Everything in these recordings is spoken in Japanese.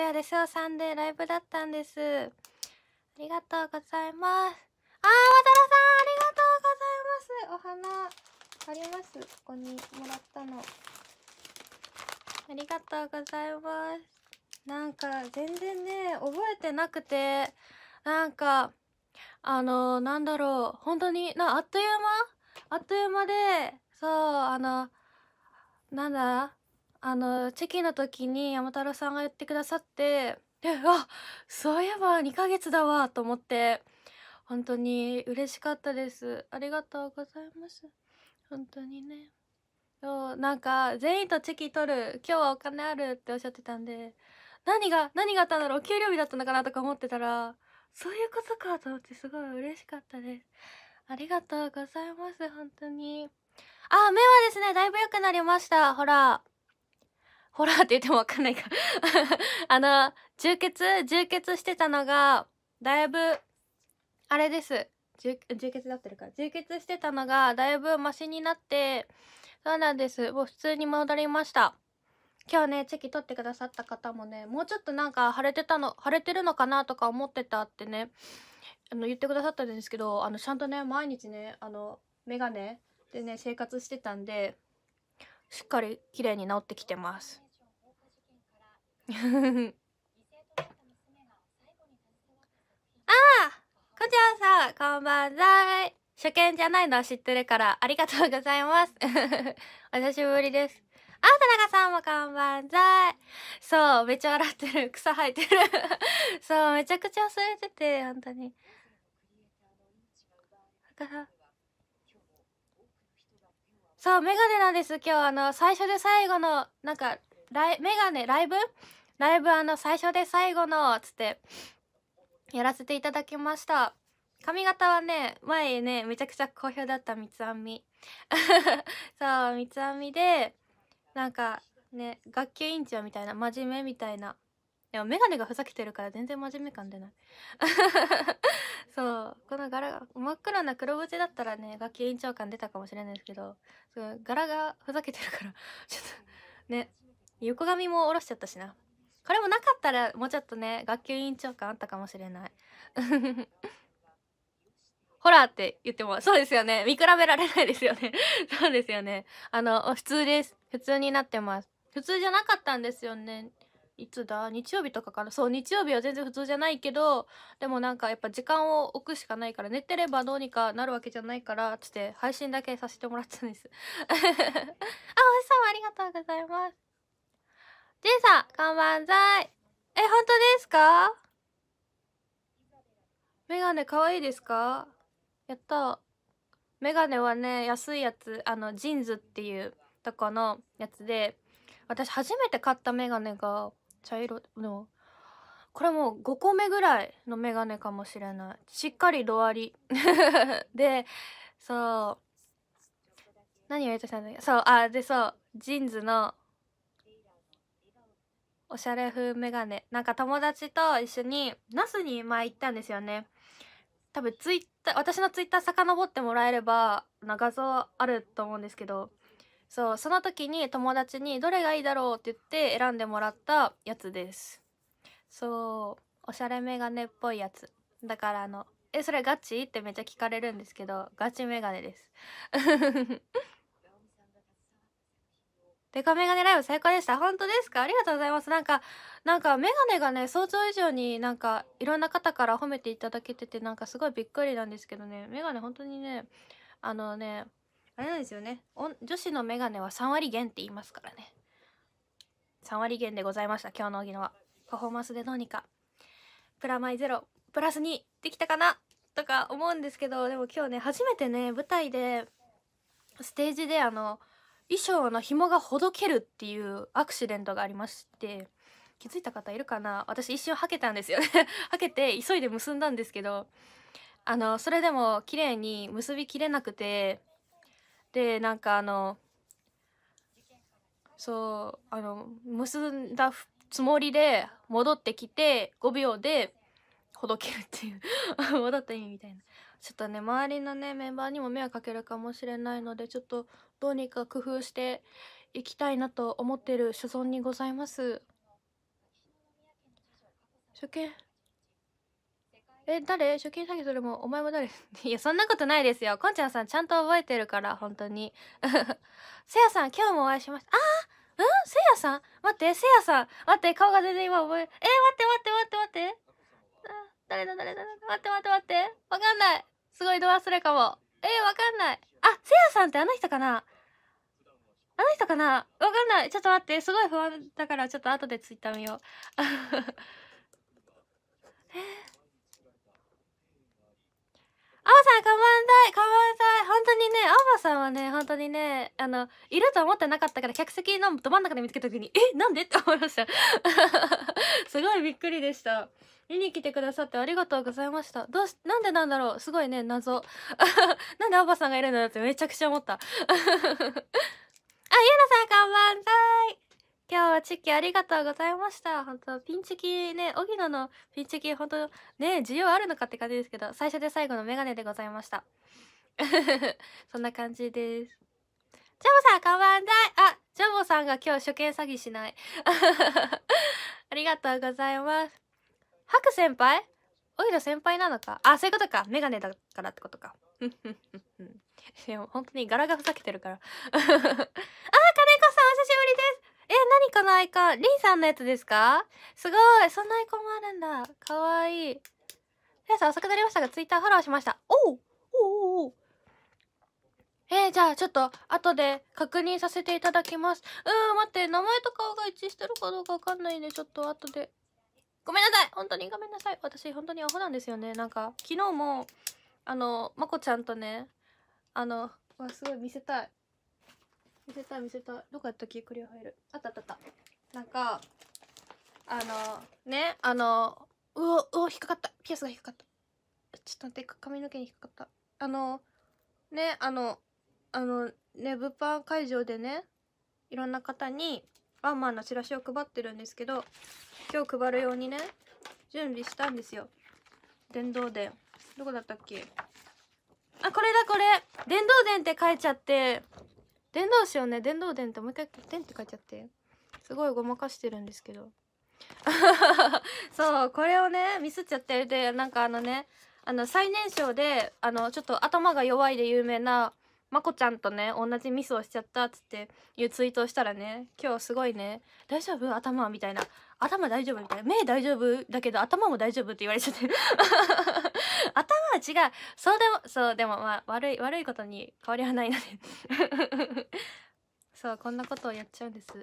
部屋ですよさんでライブだったんですありがとうございますあー渡さんありがとうございますお花ありますここにもらったのありがとうございますなんか全然ね覚えてなくてなんかあのー、なんだろう本当になあっという間あっという間でそうあのなんだあのチェキの時に山太郎さんが言ってくださってであそういえば2ヶ月だわと思って本当に嬉しかったですありがとうございます本当にねそうなんか全員とチェキ取る今日はお金あるっておっしゃってたんで何が何があったんだろう給料日だったのかなとか思ってたらそういうことかと思ってすごい嬉しかったですありがとうございます本当にあ目はですねだいぶ良くなりましたほらホラーって言ってもわかんないか あの、充血、充血してたのが、だいぶ、あれです。充血だってるか充血してたのが、だいぶマシになって、そうなんです。もう普通に戻りました。今日ね、チェキ取ってくださった方もね、もうちょっとなんか腫れてたの、腫れてるのかなとか思ってたってね、あの、言ってくださったんですけど、あの、ちゃんとね、毎日ね、あの、メガネでね、生活してたんで、しっかり綺麗に治ってきてます。ああこちゃんさん、こんばんざい。初見じゃないのは知ってるから、ありがとうございます。お久しぶりです。あ、田中さんもこんばんざい。そう、めっちゃ笑ってる。草生えてる。そう、めちゃくちゃ忘れてて、本当に。だから。そう、メガネなんです。今日、あの、最初で最後の、なんか、ライメガネ、ライブライブあの最初で最後のつってやらせていただきました髪型はね前ねめちゃくちゃ好評だった三つ編み そう三つ編みでなんかね学級委員長みたいな真面目みたいなでも眼鏡がふざけてるから全然真面目感出ない そうこの柄が真っ黒な黒縁だったらね学級委員長感出たかもしれないですけどそう柄がふざけてるからちょっとね横髪も下ろしちゃったしなこれもなかったらもうちょっとね学級委員長感あったかもしれない ホラーって言ってもそうですよね見比べられないですよね そうですよねあの普通です普通になってます普通じゃなかったんですよねいつだ日曜日とかからそう日曜日は全然普通じゃないけどでもなんかやっぱ時間を置くしかないから寝てればどうにかなるわけじゃないからつって配信だけさせてもらったんです あおじさんありがとうございますジンさん、こんばんざえ、本当ですかメガネ可愛いですかやったメガネはね、安いやつ、あの、ジンズっていうとこのやつで、私初めて買ったメガネが茶色の、これもう5個目ぐらいのメガネかもしれない。しっかり度あり。で、そう。何を言ってたんだっけそう、あ、で、そう、ジンズのおしゃれ風メガネなんか友達と一緒に那須に前行ったんですよね多分ツイッター私のツイッター遡ってもらえればな画像あると思うんですけどそうその時に友達にどれがいいだろうって言って選んでもらったやつですそうおしゃれメガネっぽいやつだからあの「えそれガチ?」ってめっちゃ聞かれるんですけどガチメガネです デカメガネライブ最高でした。本当ですかありがとうございます。なんか、なんかメガネがね、想像以上になんかいろんな方から褒めていただけててなんかすごいびっくりなんですけどね、メガネ本当にね、あのね、あれなんですよね、女子のメガネは3割減って言いますからね。3割減でございました、今日の荻野は。パフォーマンスでどうにか、プラマイゼロ、プラス2できたかなとか思うんですけど、でも今日ね、初めてね、舞台で、ステージであの、衣装の紐がほどけるっていうアクシデントがありまして気づいた方いるかな私一瞬はけたんですよね はけて急いで結んだんですけどあのそれでも綺麗に結びきれなくてでなんかあのそうあの結んだつもりで戻ってきて5秒でほどけるっていう戻 った意味みたいなちょっとね周りのねメンバーにも迷惑かけるかもしれないのでちょっとどうにか工夫していきたいなと思ってる所存にございます初見え誰初見詐欺それもお前も誰 いやそんなことないですよこんちゃんさんちゃんと覚えてるから本当に せやさん今日もお会いしましたああうんせやさん待って、せやさん待って、顔が全然今覚え、えー、待って待って待って待って。誰だ誰だ待って待って待って。わかんない。すごいド忘れかも。えー、わかんない。あ、せやさんってあの人かなあの人かなわかんない。ちょっと待って。すごい不安だから、ちょっと後でツイッター見よう。ア バさん、かまんざい、かまんざい。本当にね、アバさんはね、本当にね、あの、いると思ってなかったから、客席のど真ん中で見つけた時に、え、なんでって思いました。すごいびっくりでした。見に来てくださってありがとうございました。どうし、なんでなんだろうすごいね、謎。なんでアバさんがいるんだろうってめちゃくちゃ思った。あ、ゆなさんこんばんは。今日はチキありがとうございました。本当ピンチキね、荻野のピンチキ、本当ね、需要あるのかって感じですけど、最初で最後のメガネでございました。そんな感じです。ジャボさん、こんばんはあ、ジャボさんが今日初見詐欺しない。ありがとうございます。ハク先輩オイラ先輩なのかあ、そういうことか。メガネだからってことか。で も本当に柄がふざけてるから。あ、金子さんお久しぶりですえ、何このアイコンリンさんのやつですかすごいそんなアイコンもあるんだ。かわいい。皆さん遅くなりましたが、ツイッターフォローしました。おうおうおえー、じゃあちょっと後で確認させていただきます。うん、待って、名前と顔が一致してるかどうかわかんないんで、ちょっと後で。ごめんなさい本当にごめんなさい私本当にアホなんですよねなんか昨日もあのまこちゃんとねあのわすごい見せたい見せたい見せたいどこやったっけクリア入るあったあったあったなんかあのねあのうおうお引っかかったピアスが引っかかったちょっと待って髪の毛に引っかかったあのねあのあのね物販会場でねいろんな方にアンマンのチラシを配ってるんですけど今日配るようにね準備したんですよ電動電どこだったっけあこれだこれ電動電って書いちゃって電動しようね電動電ってもう一回電って書いちゃってすごいごまかしてるんですけど そうこれをねミスっちゃってでなんかあのねあの最年少であのちょっと頭が弱いで有名なまこちゃんとね同じミスをしちゃったっつっていうツイートをしたらね今日すごいね大丈夫頭みたいな頭大丈夫みたいな目大丈夫だけど頭も大丈夫って言われちゃって 頭は違うそうでもそうでもまあ悪い悪いことに変わりはないので そうこんなことをやっちゃうんですい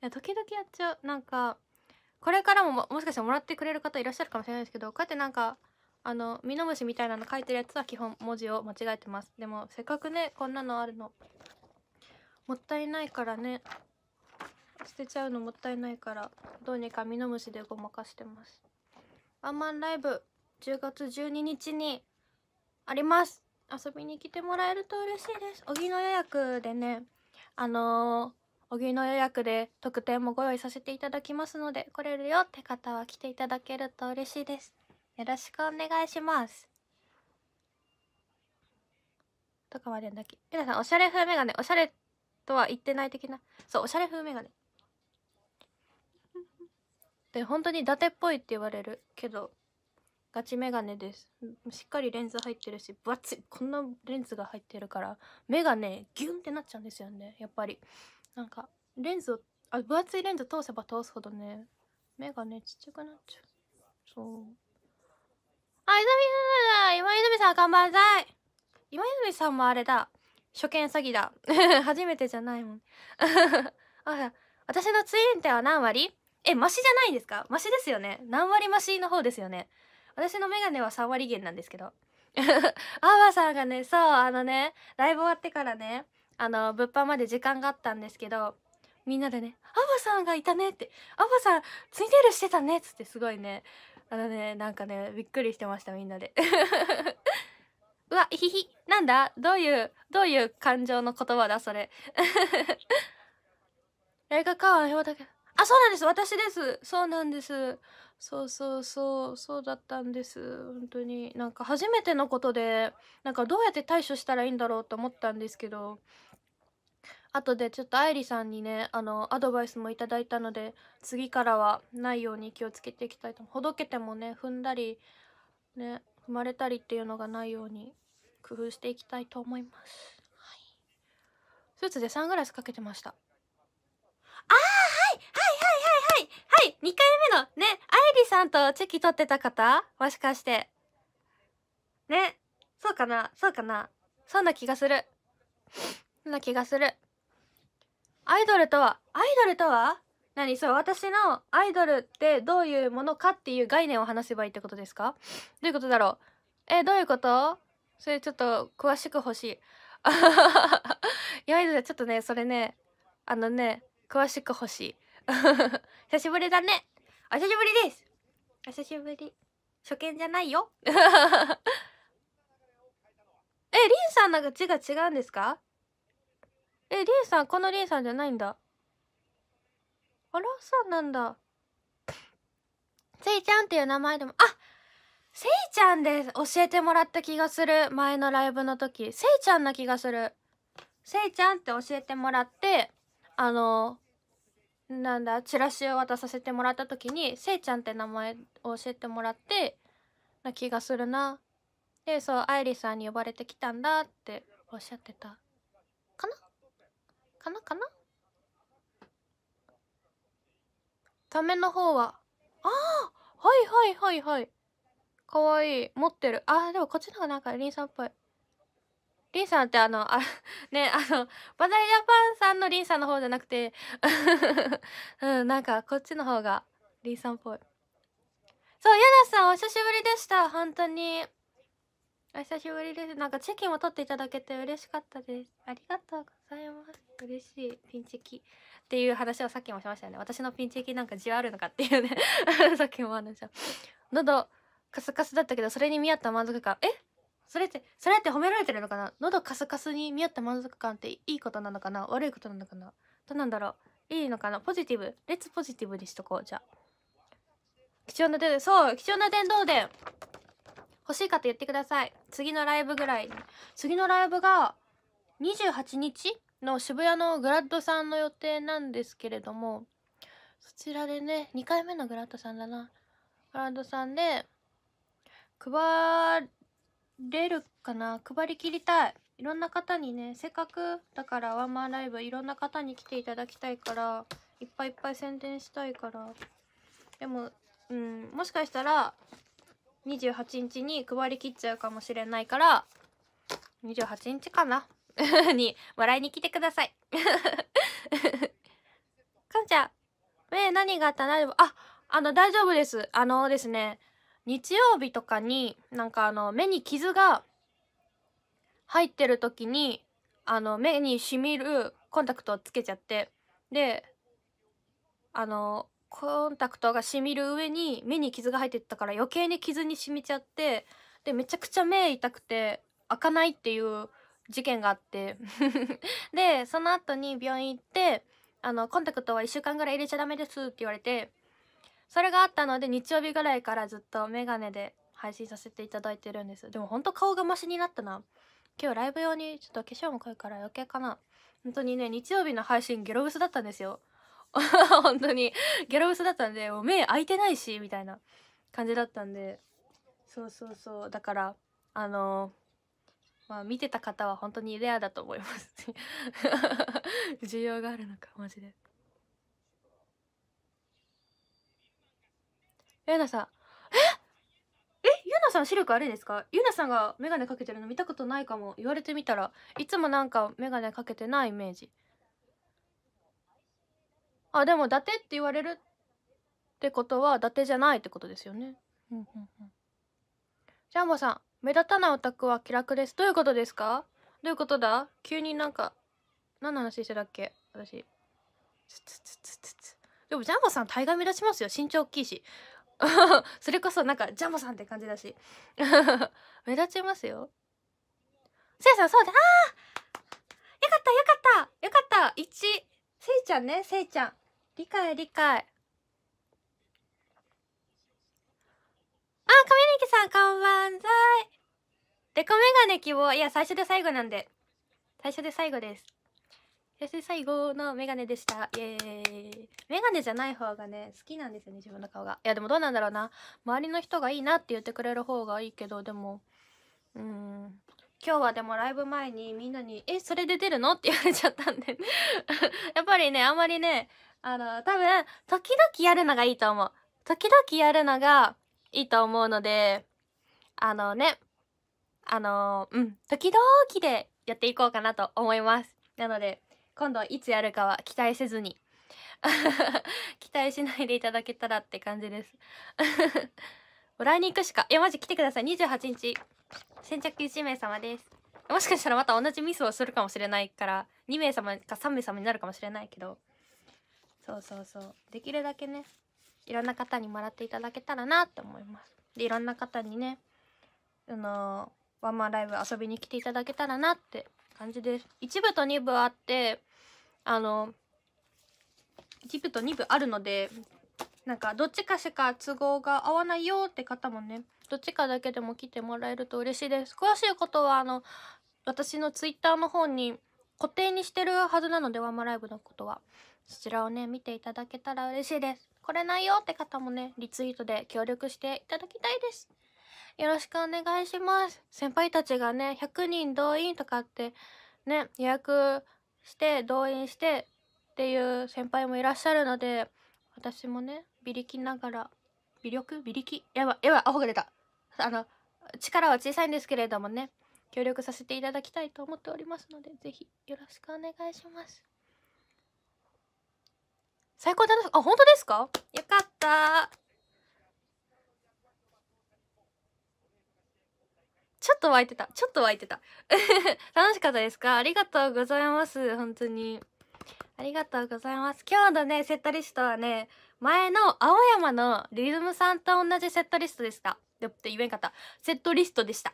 や時々やっちゃうなんかこれからももしかしたらもらってくれる方いらっしゃるかもしれないですけどこうやってなんかあのミノムシみたいなの書いてるやつは基本文字を間違えてますでもせっかくねこんなのあるのもったいないからね捨てちゃうのもったいないからどうにかミノムシでごまかしてますワンマンライブ10月12日にあります遊びに来てもらえると嬉しいです荻野予約でねあの荻、ー、野予約で特典もご用意させていただきますので来れるよって方は来ていただけると嬉しいですよろしくお願いしますとかは連け皆さんおしゃれ風メガネおしゃれとは言ってない的なそうおしゃれ風メガネで本当に伊達っぽいって言われるけどガチメガネですしっかりレンズ入ってるし分厚いこんなレンズが入ってるからメガネ、ギュンってなっちゃうんですよねやっぱりなんかレンズをあ分厚いレンズ通せば通すほどねメガネちっちゃくなっちゃうそうあ、泉さんだ今泉さんこんざい今泉さんもあれだ。初見詐欺だ。初めてじゃないもん。あ私のツインテは何割え、マシじゃないんですかマシですよね。何割マシの方ですよね。私のメガネは3割減なんですけど。アワさんがね、そう、あのね、ライブ終わってからね、あの、物販まで時間があったんですけど、みんなでね、アワさんがいたねって、アワさん、ツインテールしてたねっつってすごいね、あのね、なんかね、びっくりしてました、みんなで。うわ、ひひ、なんだどういう、どういう感情の言葉だ、それ。映画館は表だけ。あ、そうなんです、私です。そうなんです。そうそうそう、そうだったんです。本当に。なんか初めてのことで、なんかどうやって対処したらいいんだろうと思ったんですけど、後でちょっと愛理さんにねあのアドバイスもいただいたので次からはないように気をつけていきたいとほどけてもね踏んだりね踏まれたりっていうのがないように工夫していきたいと思います、はい、スーツでサングラスかけてましたああはいはいはいはいはいはい2回目のね愛理さんとチェキ取ってた方もしかしてねそうかなそうかなそんな気がするそんな気がするアイドルとはアイドルとは何そう私のアイドルってどういうものかっていう概念を話せばいいってことですかどういうことだろうえどういうことそれちょっと詳しく欲しいいイドルちょっとねそれねあのね詳しく欲しい久しぶりだねお久しぶりですお久しぶり初見じゃないよ えりんさんなんか字が違うんですかえ、リンさん、このリンさんじゃないんだ。あら、そうなんだ。せいちゃんっていう名前でも、あせいちゃんです教えてもらった気がする。前のライブの時。せいちゃんな気がする。せいちゃんって教えてもらって、あの、なんだ、チラシを渡させてもらった時に、せいちゃんって名前を教えてもらって、な気がするな。で、そう、愛理さんに呼ばれてきたんだっておっしゃってた。かなかなための方は、ああはいはいはいはい。かわいい。持ってる。あ、でもこっちの方がなんかリンさんっぽい。リンさんってあの、あ、ね、あの、バザイジャパンさんのリンさんの方じゃなくて うん、なんかこっちの方がリンさんっぽい。そう、ヤナさんお久しぶりでした。本当に。お久しぶりです。なんかチェキも取っていただけて嬉しかったです。ありがとうございます。嬉しい。ピンチキ。っていう話をさっきもしましたよね。私のピンチキなんか字あるのかっていうね さっきも話した。喉カスカスだったけど、それに見合った満足感。えそれって、それって褒められてるのかな喉カスカスに見合った満足感っていいことなのかな悪いことなのかなどうなんだろういいのかなポジティブ。レッツポジティブにしとこう。じゃあ。貴重な電、そう貴重な電動電欲しい方言ってください次のライブぐらい次のライブが28日の渋谷のグラッドさんの予定なんですけれどもそちらでね2回目のグラッドさんだなグラッドさんで配れるかな配りきりたいいろんな方にねせっかくだからワンマンライブいろんな方に来ていただきたいからいっぱいいっぱい宣伝したいからでもうんもしかしたら28日に配りきっちゃうかもしれないから28日かな に笑いに来てください かんちゃんえ何があった大ああの大丈夫ですあのですね日曜日とかになんかあの目に傷が入ってる時にあの目にしみるコンタクトをつけちゃってであのコンタクトが染みる上に目に傷が入ってったから余計に傷に染みちゃってでめちゃくちゃ目痛くて開かないっていう事件があって でその後に病院行ってあのコンタクトは1週間ぐらい入れちゃダメですって言われてそれがあったので日曜日ぐらいからずっとメガネで配信させていただいてるんですでもほんと顔がマシになったな今日ライブ用にちょっと化粧も濃いから余計かな本当にね日曜日の配信ゲロブスだったんですよ 本当にギャラブスだったんでもう目開いてないしみたいな感じだったんでそうそうそうだからあのまあ見てた方は本当にレアだと思います 需要があるのかマジでゆなさんええゆなさん視力あれですかゆなさんが眼鏡かけてるの見たことないかも言われてみたらいつもなんか眼鏡かけてないイメージあでも伊達って言われるってことは伊達じゃないってことですよね。うんうんうん、ジャンボさん目立たないオタクは気楽です。どういうことですかどういうことだ急になんか何の話してたっけ私でもジャンボさん大概目立ちますよ身長大きいし それこそなんかジャンボさんって感じだし 目立ちますよせいさんそうだあよかったよかったよかった1せいちゃんねせいちゃん理解理解あ、亀力さん、こんばんざい。デコメガネ希望。いや、最初で最後なんで。最初で最後です。最初で最後のメガネでした。イエーイ。メガネじゃない方がね、好きなんですよね、自分の顔が。いや、でもどうなんだろうな。周りの人がいいなって言ってくれる方がいいけど、でも、うん。今日はでもライブ前にみんなに、え、それで出るのって言われちゃったんで やっぱりね、あんまりね、あの、多分、時々やるのがいいと思う。時々やるのがいいと思うので、あのね、あの、うん、時々でやっていこうかなと思います。なので、今度いつやるかは期待せずに 期待しないでいただけたらって感じです もらいに行くしか。いや、マジ来てください。28日、先着1名様です。もしかしたらまた同じミスをするかもしれないから、2名様か3名様になるかもしれないけど。そうそうそうできるだけねいろんな方にもらっていただけたらなって思いますでいろんな方にねあのワンマンライブ遊びに来ていただけたらなって感じです1部と2部あってあの一部と2部あるのでなんかどっちかしか都合が合わないよって方もねどっちかだけでも来てもらえると嬉しいです詳しいことはあの私のツイッターの方に固定にしてるはずなのでワンマンライブのことはそちらをね、見ていただけたら嬉しいです。来れないよって方もね、リツイートで協力していただきたいです。よろしくお願いします。先輩たちがね、100人動員とかって、ね、予約して動員してっていう先輩もいらっしゃるので、私もね、微力ながら、微力微力やばい、やばい、アホが出た。あの、力は小さいんですけれどもね、協力させていただきたいと思っておりますので、是非よろしくお願いします。最高楽しあ本当ですかよかったちょっと湧いてたちょっと湧いてた 楽しかったですかありがとうございます本当にありがとうございます今日のねセットリストはね前の青山のリズムさんと同じセットリストでしたでって言えんかったセットリストでした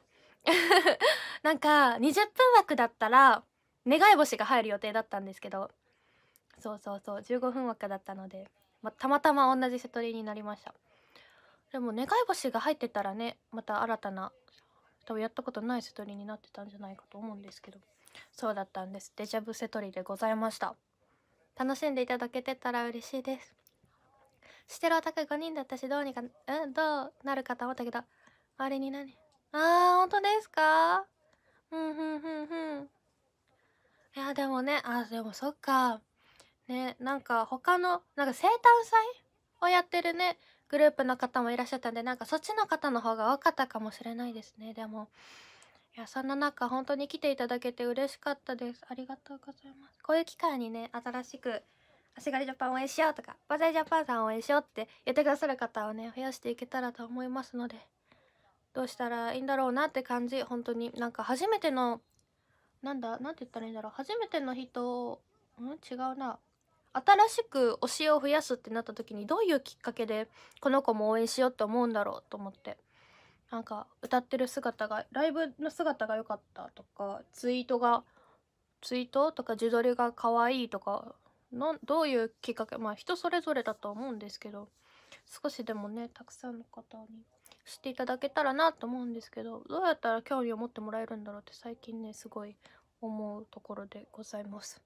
なんか20分枠だったら願い星が入る予定だったんですけどそうそうそう15分枠だったので、ま、たまたま同じセトリになりましたでも願い星が入ってたらねまた新たな多分やったことないセトリになってたんじゃないかと思うんですけどそうだったんですデジャブセトリでございました楽しんでいただけてたら嬉しいですしてるお宅5人だったしどうにかうんどうなるかと思ったけどあれに何あー本当ですかうんふんふんふんいやでもねあでもそっかね、なんか他の、なんか生誕祭をやってるね、グループの方もいらっしゃったんで、なんかそっちの方の方が多かったかもしれないですね、でも。いや、そんな中、本当に来ていただけて嬉しかったです。ありがとうございます。こういう機会にね、新しく、足軽ジャパン応援しようとか、バザイジャパンさん応援しようって言ってくださる方をね、増やしていけたらと思いますので、どうしたらいいんだろうなって感じ、本当に。なんか初めての、なんだ、なんて言ったらいいんだろう。初めての人ん違うな。新しく推しを増やすってなった時にどういうきっかけでこの子も応援しようって思うんだろうと思ってなんか歌ってる姿がライブの姿が良かったとかツイートがツイートとか自撮りが可愛いとかのどういうきっかけまあ人それぞれだと思うんですけど少しでもねたくさんの方に知っていただけたらなと思うんですけどどうやったら興味を持ってもらえるんだろうって最近ねすごい思うところでございます。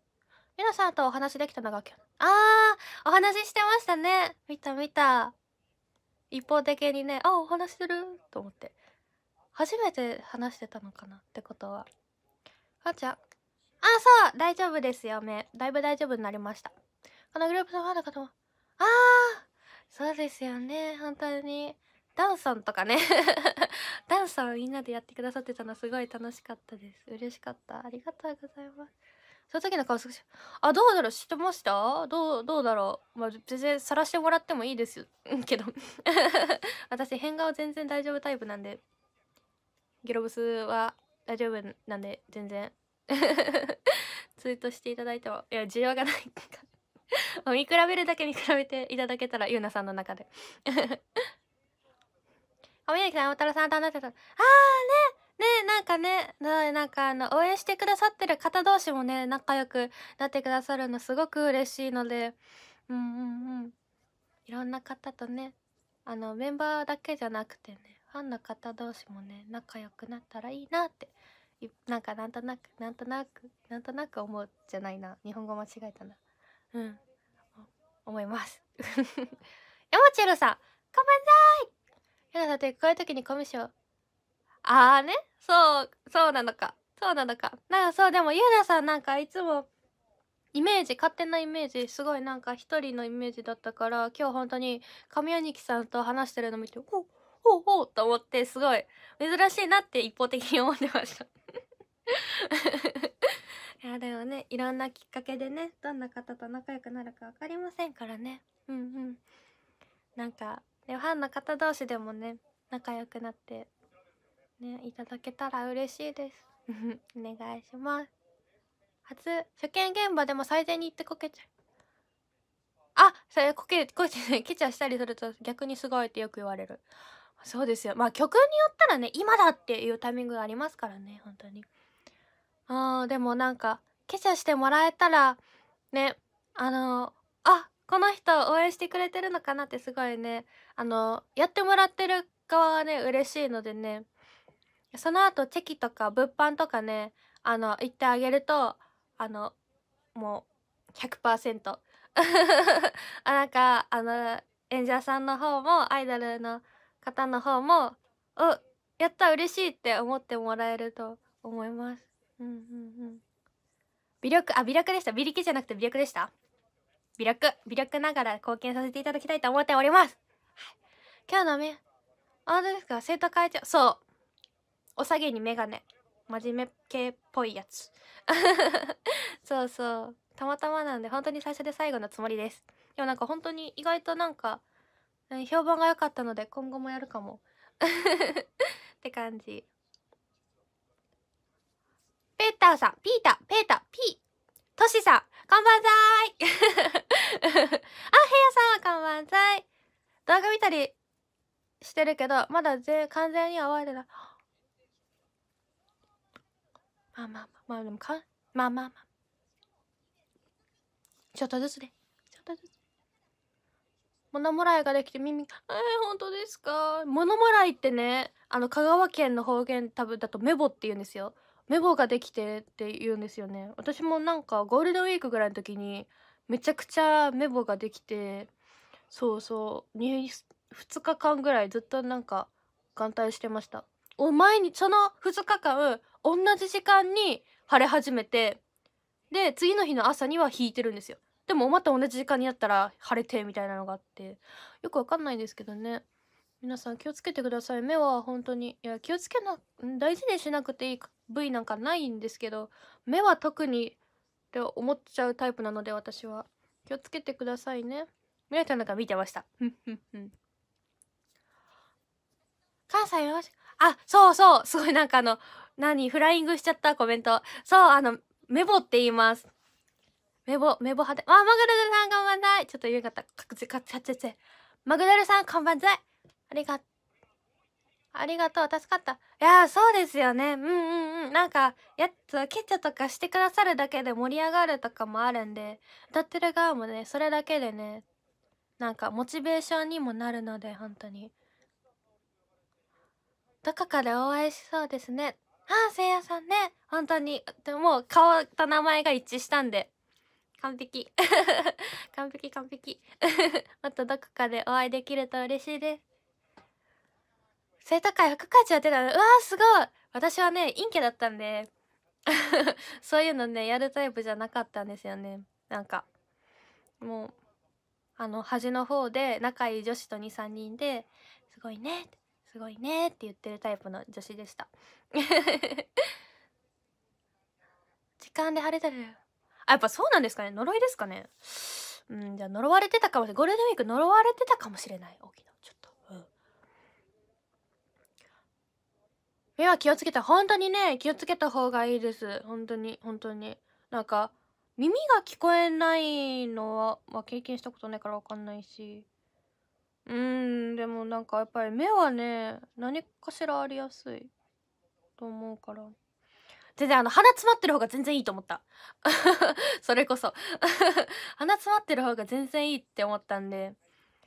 皆さんとお話できたのが今日あーお話ししてましたね見た見た一方的にねあお話すると思って初めて話してたのかなってことはあーちゃんあそう大丈夫ですよめだいぶ大丈夫になりましたこのグループのファンの方もああそうですよね本当にダンソンとかね ダンソンみんなでやってくださってたのすごい楽しかったです嬉しかったありがとうございますその時の顔少しあどうだろう知ってましたどうどうだろうまあ全然晒してもらってもいいですけど 私変顔全然大丈夫タイプなんでゲロブスは大丈夫なんで全然 ツイートしていただいてもいや需要がない 見比べるだけ見比べていただけたらゆうなさんの中でおみやきさんおたらさんと話してたあーねなんかね、なんかあの、応援してくださってる方同士もね、仲良くなってくださるのすごく嬉しいので、うんうんうん。いろんな方とね、あの、メンバーだけじゃなくてね、ファンの方同士もね、仲良くなったらいいなって、なんかなんとなく、なんとなく、なんとなく思うじゃないな。日本語間違えたな。うん。思います。山千代さん、こんばんざーいやさってこういう時にコミュ障ああね。そう、そうなのか。そうなのか。なんかそう、でも、ゆうなさんなんかいつも、イメージ、勝手なイメージ、すごいなんか一人のイメージだったから、今日本当に神谷貴さんと話してるの見て、おおおおと思って、すごい、珍しいなって一方的に思ってました いや、でもね、いろんなきっかけでね、どんな方と仲良くなるか分かりませんからね。うんうん。なんか、ファンの方同士でもね、仲良くなってね、いただけたら嬉しいです お願いします初初見現場でも最善に行ってこけちゃうあそれこけこけケチャしたりすると逆にすごいってよく言われるそうですよまあ曲によったらね今だっていうタイミングがありますからね本当にあーでもなんかケチャしてもらえたらねあのー、あこの人応援してくれてるのかなってすごいねあのー、やってもらってる側はね嬉しいのでねその後チェキとか物販とかねあの行ってあげるとあのもう100% あなんかあの演者さんの方もアイドルの方の方もおやった嬉しいって思ってもらえると思います。うんうんうん。微力、あ、微力でした。微力じゃなくて微力でした。微力、微力ながら貢献させていただきたいと思っております。はい、今日のめ、あ、本当ですか生徒会長、そう。おさげに眼鏡真面目系っぽいやつ そうそうたまたまなんで本当に最初で最後のつもりですでもなんか本当に意外となんか評判が良かったので今後もやるかも って感じペーターさんピータペータピートシさんこんばんざい あヘアさんこんばんざい動画見たりしてるけどまだ全完全には終わるなまあまあまあまあでもかまあまあまあちょっとずつで、ね、ちょっとずつ物もらいができて耳えー、本当ですか物もらいってねあの香川県の方言多分だとメボって言うんですよメボができてって言うんですよね私もなんかゴールデンウィークぐらいの時にめちゃくちゃメボができてそうそう 2, 2日間ぐらいずっとなんか眼帯してましたお前にその2日間同じ時間に晴れ始めてで次の日の朝には引いてるんですよでもまた同じ時間になったら晴れてみたいなのがあってよくわかんないですけどね皆さん気をつけてください目は本当にいや気をつけな大事にしなくていい部位なんかないんですけど目は特にって思っちゃうタイプなので私は気をつけてくださいねみなちゃんなんか見てました関西よしあそうそうすごいなんかあの何フライングしちゃったコメント。そう、あの、メボって言います。メボ、メボ派で。あ、マグダルさん、頑張んない。ちょっと言う方、かっかくぜ、マグダルさん、こんばんない。ありが、ありがとう。助かった。いやそうですよね。うんうんうん。なんか、やつ、ケチャとかしてくださるだけで盛り上がるとかもあるんで、歌ってる側もね、それだけでね、なんか、モチベーションにもなるので、本当に。どこかでお会いしそうですね。あ、せいやさんね。本当に。でも、顔と名前が一致したんで。完璧。完璧、完璧。ま たどこかでお会いできると嬉しいです。生徒会副会長やってたの。うわー、すごい私はね、陰キャだったんで、そういうのね、やるタイプじゃなかったんですよね。なんか、もう、あの、端の方で仲いい女子と2、3人で、すごいねって。すごいねって言ってるタイプの女子でした 時間で晴れてるあやっぱそうなんですかね呪いですかねうんじゃあ呪われてたかもしれないゴールデンウィーク呪われてたかもしれない沖縄ちょっとうん目は気をつけた本当にね気をつけた方がいいです本当に本当になんか耳が聞こえないのは、まあ、経験したことないからわかんないしうーん、でもなんかやっぱり目はね、何かしらありやすいと思うから。全然あの、鼻詰まってる方が全然いいと思った。それこそ 鼻詰まってる方が全然いいって思ったんで、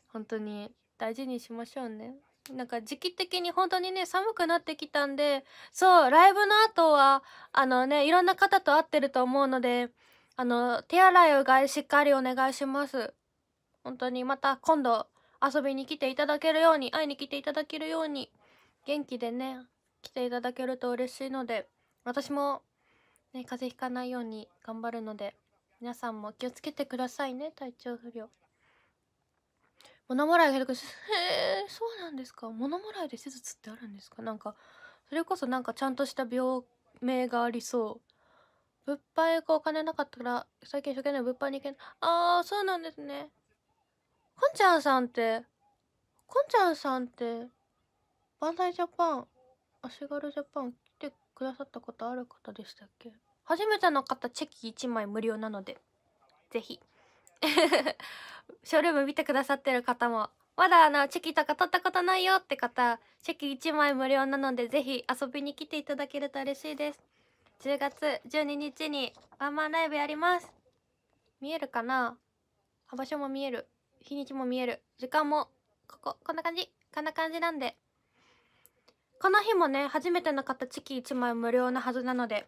本当に大事にしましょうね。なんか時期的に本当にね、寒くなってきたんで、そう、ライブの後は、あのね、いろんな方と会ってると思うので、あの、手洗いうがいしっかりお願いします。本当にまた今度遊びに来ていただけるように、会いに来ていただけるように、元気でね、来ていただけると嬉しいので、私も、ね、風邪ひかないように頑張るので、皆さんも気をつけてくださいね、体調不良。物もらいが減るか、えー、そうなんですか物もらいで手術ってあるんですかなんか、それこそなんかちゃんとした病名がありそう。物販がお金なかったら、最近一生懸命物販に行けない。ああ、そうなんですね。こんちゃんさんってこんちゃんさんってバンザイジャパン足軽ジャパン来てくださったことある方でしたっけ初めての方チェキ1枚無料なのでぜひ ショールーム見てくださってる方もまだあのチェキとか取ったことないよって方チェキ1枚無料なのでぜひ遊びに来ていただけると嬉しいです10月12日にワンマンライブやります見えるかな場所も見える日にちも見える時間もこここんな感じこんな感じなんでこの日もね初めての方チキ1枚無料なはずなので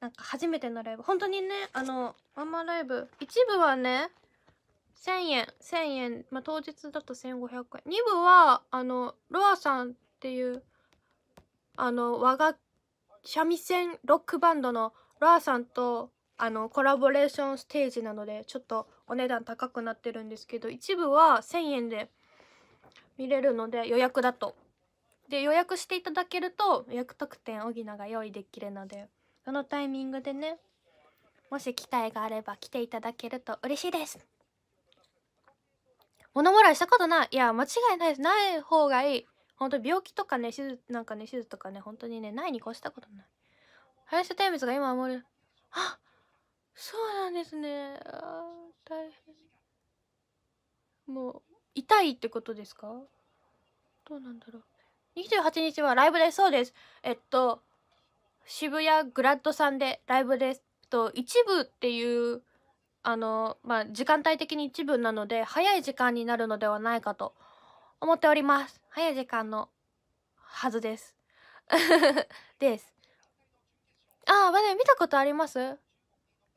なんか初めてのライブ本当にねあのワンマンライブ一部はね1000円1000円、まあ、当日だと1500円2部はあのロアさんっていうあの和楽三味線ロックバンドのロアさんとあのコラボレーションステージなのでちょっとお値段高くなってるんですけど一部は1,000円で見れるので予約だと。で予約していただけると予約特典荻野が用意できるのでそのタイミングでねもし機会があれば来ていただけると嬉しいです物もらいしたことないいや間違いないですない方がいい本当病気とかね手術なんかね手術とかね本当にねないに越したことない林田ムズが今守るあそうなんですね大変もう痛いってことですかどうなんだろう28日はライブですそうですえっと渋谷グラッドさんでライブですと一部っていうあのまあ時間帯的に一部なので早い時間になるのではないかと思っております早い時間のはずです ですああまだ見たことあります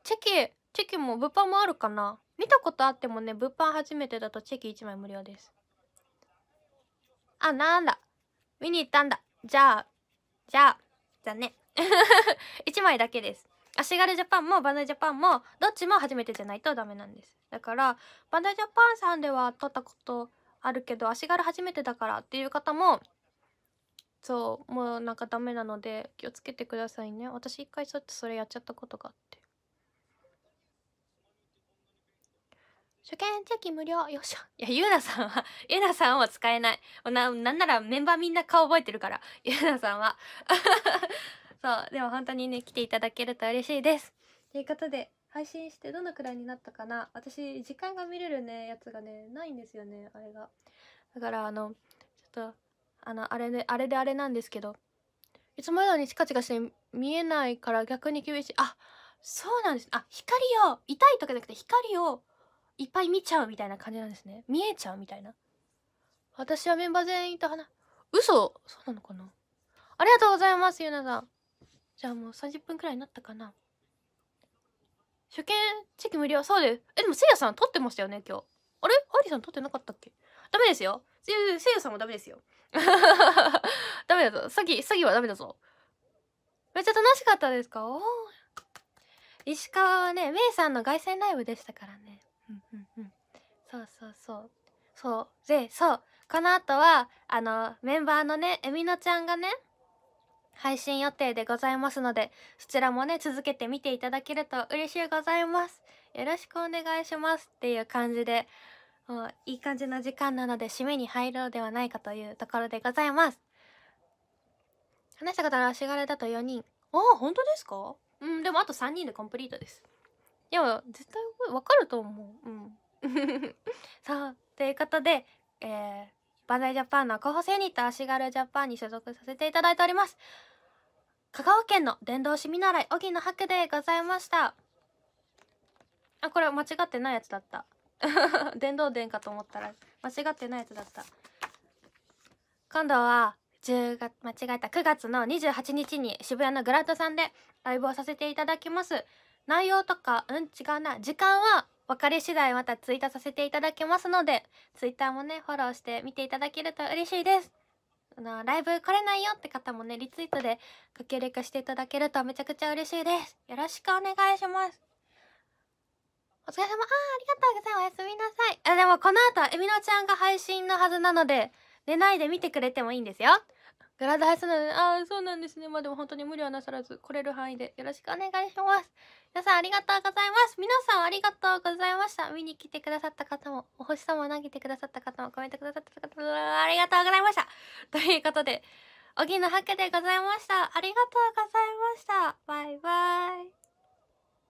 チェキチェキも物販もあるかな見たことあってもね物販初めてだとチェキ1枚無料ですあなんだ見に行ったんだじゃあじゃあじゃあね1枚だけです足軽ジャパンもバナダジャパンもどっちも初めてじゃないとダメなんですだからバナダジャパンさんでは撮ったことあるけど足軽初めてだからっていう方もそうもうなんかダメなので気をつけてくださいね私一回ちょっとそれやっちゃったことがあって初見チェキ無料。よっしゃ。いや、ゆうなさんは、ゆうなさんは使えない。な、なんならメンバーみんな顔覚えてるから。ゆうなさんは。そう。でも本当にね、来ていただけると嬉しいです。ということで、配信してどのくらいになったかな私、時間が見れるね、やつがね、ないんですよね、あれが。だから、あの、ちょっと、あの、あれで、あれであれなんですけど、いつもよにチカチカして見えないから逆に厳しい。あ、そうなんです。あ、光を、痛いとかじゃなくて光をいっぱい見ちゃうみたいな感じなんですね見えちゃうみたいな私はメンバー全員と話嘘そうなのかなありがとうございますゆなさんじゃあもう30分くらいになったかな初見チェキ無料そうですえでもせいやさん撮ってましたよね今日あれアリさん撮ってなかったっけダメですよせせいやさんもダメですよ ダメだぞ詐欺詐欺はダメだぞめっちゃ楽しかったですかお石川はねめいさんの凱旋ライブでしたからねうんうんうんそうそうそうそうでそうこの後はあのメンバーのねえみのちゃんがね配信予定でございますのでそちらもね続けて見ていただけると嬉しいございますよろしくお願いしますっていう感じでもういい感じの時間なので締めに入ろうではないかというところでございます話した方の足柄だと4人ああ本当ですかうんでもあと3人でコンプリートですいや絶対わかると思ううんそう ということで、えー、バンダイジャパンの候補生ユニット足軽ジャパンに所属させていただいております香川県の伝道師見習い荻野博でございましたあこれ間違ってないやつだった 電動電かと思ったら間違ってないやつだった今度は10月間違えた9月の28日に渋谷のグラッドさんでライブをさせていただきます内容とか、うん、違うな。時間は分かり次第またツイートさせていただきますので、ツイッターもね、フォローして見ていただけると嬉しいです。あの、ライブ来れないよって方もね、リツイートでご協力していただけるとめちゃくちゃ嬉しいです。よろしくお願いします。お疲れ様。ああ、ありがとうございます。おやすみなさい。あ、でもこの後、えみのちゃんが配信のはずなので、寝ないで見てくれてもいいんですよ。ラそうなのね。ああ、そうなんですね。まあでも本当に無理はなさらず、来れる範囲でよろしくお願いします。皆さんありがとうございます。皆さんありがとうございました。見に来てくださった方も、お星様を投げてくださった方も、コメントくださった方も、ありがとうございました。ということで、おぎのハックでございました。ありがとうございました。バイバイ。